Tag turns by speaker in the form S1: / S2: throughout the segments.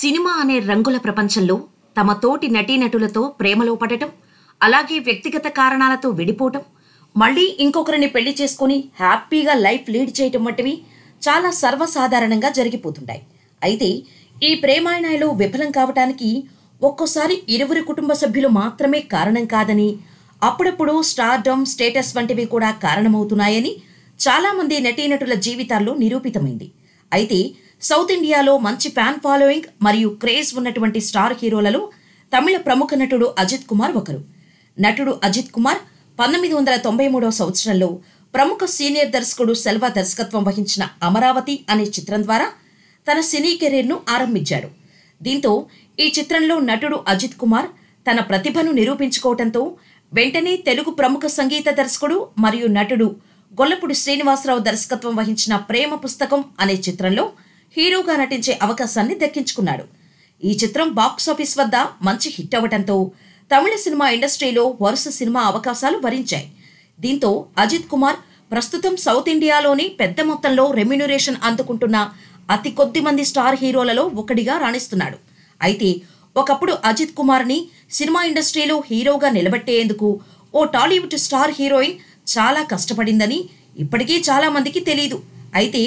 S1: cinema అనే రంగుల ప్రపంచంలో తమ తోటి నటీనటులతో ప్రేమలో పడటం అలాగే వ్యక్తిగత కారణాలతో విడిపోవటం మళ్ళీ ఇంకొకరిని పెళ్లి చేసుకుని హ్యాపీగా లైఫ్ లీడ్ చేయటం వంటివి చాలా సర్వసాధారణంగా జరిగిపోతుంటాయి అయితే ఈ ప్రేమాయణాలు విఫలం కావటానికి ఒక్కోసారి ఇరువురి కుటుంబ సభ్యులు మాత్రమే కారణం కాదని అప్పుడప్పుడు స్టార్డమ్ స్టేటస్ వంటివి కూడా కారణమవుతున్నాయని చాలామంది నటీనటుల జీవితాల్లో నిరూపితమైంది అయితే సౌత్ ఇండియాలో మంచి ఫ్యాన్ ఫాలోయింగ్ మరియు క్రేజ్ ఉన్నటువంటి స్టార్ హీరోలలో తమిళ ప్రముఖ నటుడు అజిత్ కుమార్ ఒకరు నటుడు అజిత్ కుమార్ పంతొమ్మిది వందల తొంభై మూడవ సంవత్సరంలో ప్రముఖ సీనియర్ దర్శకుడు సెల్వా దర్శకత్వం వహించిన అమరావతి అనే చిత్రం ద్వారా తన సినీ కెరీర్ను ఆరంభించాడు దీంతో ఈ చిత్రంలో నటుడు అజిత్ కుమార్ తన ప్రతిభను నిరూపించుకోవడంతో వెంటనే తెలుగు ప్రముఖ సంగీత దర్శకుడు మరియు నటుడు గొల్లపూడి శ్రీనివాసరావు దర్శకత్వం వహించిన ప్రేమ పుస్తకం అనే చిత్రంలో హీరోగా నటించే అవకాశాన్ని దక్కించుకున్నాడు ఈ చిత్రం బాక్సాఫీస్ వద్ద మంచి హిట్ అవ్వడంతో తమిళ సినిమా ఇండస్ట్రీలో వరుస సినిమా అవకాశాలు వరించాయి దీంతో అజిత్ కుమార్ ప్రస్తుతం సౌత్ ఇండియాలోని పెద్ద మొత్తంలో రెమ్యునరేషన్ అందుకుంటున్న అతి కొద్ది మంది స్టార్ హీరోలలో ఒకడిగా రాణిస్తున్నాడు అయితే ఒకప్పుడు అజిత్ కుమార్ని సినిమా ఇండస్ట్రీలో హీరోగా నిలబెట్టేందుకు ఓ టాలీవుడ్ స్టార్ హీరోయిన్ చాలా కష్టపడిందని ఇప్పటికీ చాలామందికి తెలియదు అయితే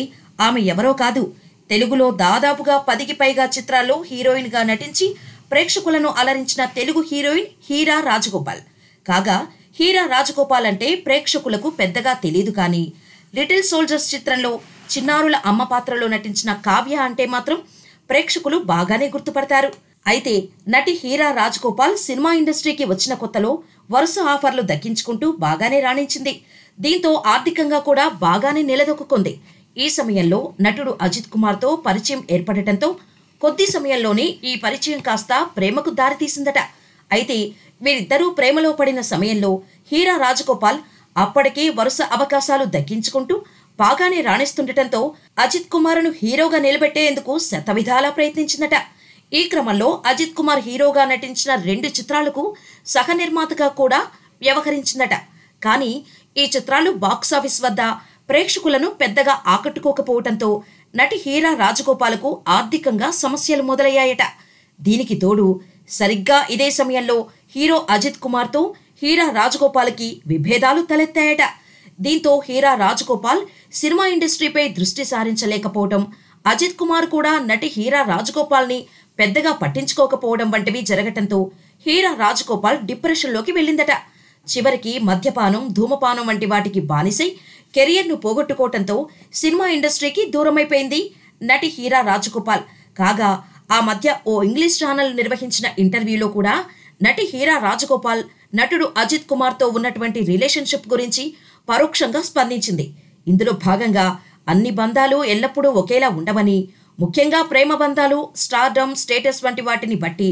S1: ఆమె ఎవరో కాదు తెలుగులో దాదాపుగా పదికి పైగా చిత్రాల్లో హీరోయిన్గా నటించి ప్రేక్షకులను అలరించిన తెలుగు హీరోయిన్ హీరా రాజగోపాల్ కాగా హీరా రాజగోపాల్ అంటే ప్రేక్షకులకు పెద్దగా తెలియదు కానీ లిటిల్ సోల్జర్స్ చిత్రంలో చిన్నారుల అమ్మ పాత్రలో నటించిన కావ్య అంటే మాత్రం ప్రేక్షకులు బాగానే గుర్తుపడతారు అయితే నటి హీరా రాజగోపాల్ సినిమా ఇండస్ట్రీకి వచ్చిన కొత్తలో వరుస ఆఫర్లు దక్కించుకుంటూ బాగానే రాణించింది దీంతో ఆర్థికంగా కూడా బాగానే నిలదొక్కుంది ఈ సమయంలో నటుడు అజిత్ కుమార్తో పరిచయం ఏర్పడటంతో కొద్ది సమయంలోనే ఈ పరిచయం కాస్త ప్రేమకు దారితీసిందట అయితే వీరిద్దరూ ప్రేమలో పడిన సమయంలో హీరా రాజగోపాల్ అప్పటికే వరుస అవకాశాలు దక్కించుకుంటూ బాగానే రాణిస్తుండటంతో అజిత్ కుమార్ను హీరోగా నిలబెట్టేందుకు శతవిధాలా ప్రయత్నించిందట ఈ క్రమంలో అజిత్ కుమార్ హీరోగా నటించిన రెండు చిత్రాలకు సహ నిర్మాతగా కూడా వ్యవహరించిందట కానీ ఈ చిత్రాలు బాక్సాఫీస్ వద్ద ప్రేక్షకులను పెద్దగా ఆకట్టుకోకపోవటంతో నటి హీరా రాజగోపాలకు ఆర్థికంగా సమస్యలు మొదలయ్యాయట దీనికి తోడు సరిగ్గా ఇదే సమయంలో హీరో అజిత్ కుమార్తో హీరా రాజగోపాల్కి విభేదాలు తలెత్తాయట దీంతో హీరా రాజగోపాల్ సినిమా ఇండస్ట్రీపై దృష్టి సారించలేకపోవడం అజిత్ కుమార్ కూడా నటి హీరా రాజగోపాల్ని పెద్దగా పట్టించుకోకపోవడం వంటివి జరగటంతో హీరా రాజగోపాల్ డిప్రెషన్లోకి వెళ్ళిందట చివరికి మద్యపానం ధూమపానం వంటి వాటికి బానిసై కెరియర్ను పోగొట్టుకోవటంతో సినిమా ఇండస్ట్రీకి దూరమైపోయింది నటి హీరా రాజగోపాల్ కాగా ఆ మధ్య ఓ ఇంగ్లీష్ ఛానల్ నిర్వహించిన ఇంటర్వ్యూలో కూడా నటి హీరా రాజగోపాల్ నటుడు అజిత్ కుమార్తో ఉన్నటువంటి రిలేషన్షిప్ గురించి పరోక్షంగా స్పందించింది ఇందులో భాగంగా అన్ని బంధాలు ఎల్లప్పుడూ ఒకేలా ఉండవని ముఖ్యంగా ప్రేమ బంధాలు స్టార్డమ్ స్టేటస్ వంటి వాటిని బట్టి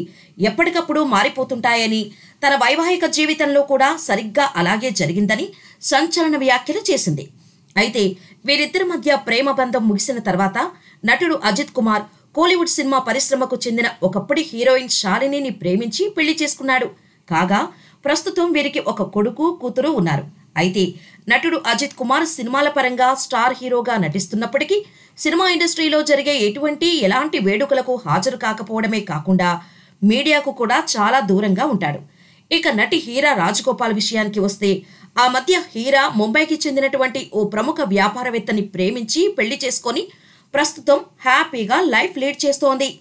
S1: ఎప్పటికప్పుడు మారిపోతుంటాయని తన వైవాహిక జీవితంలో కూడా సరిగ్గా అలాగే జరిగిందని సంచలన వ్యాఖ్యలు చేసింది అయితే వీరిద్దరి మధ్య ప్రేమ బంధం ముగిసిన తర్వాత నటుడు అజిత్ కుమార్ కోలీవుడ్ సినిమా పరిశ్రమకు చెందిన ఒకప్పటి హీరోయిన్ శాలినిని ప్రేమించి పెళ్లి చేసుకున్నాడు కాగా ప్రస్తుతం వీరికి ఒక కొడుకు కూతురు ఉన్నారు అయితే నటుడు అజిత్ కుమార్ సినిమాల పరంగా స్టార్ హీరోగా నటిస్తున్నప్పటికీ సినిమా ఇండస్ట్రీలో జరిగే ఎటువంటి ఎలాంటి వేడుకలకు హాజరు కాకపోవడమే కాకుండా మీడియాకు కూడా చాలా దూరంగా ఉంటాడు ఇక నటి హీరా రాజగోపాల్ విషయానికి వస్తే ఆ మధ్య హీరా ముంబైకి చెందినటువంటి ఓ ప్రముఖ వ్యాపారవేత్తని ప్రేమించి పెళ్లి చేసుకొని ప్రస్తుతం హ్యాపీగా లైఫ్ లీడ్ చేస్తోంది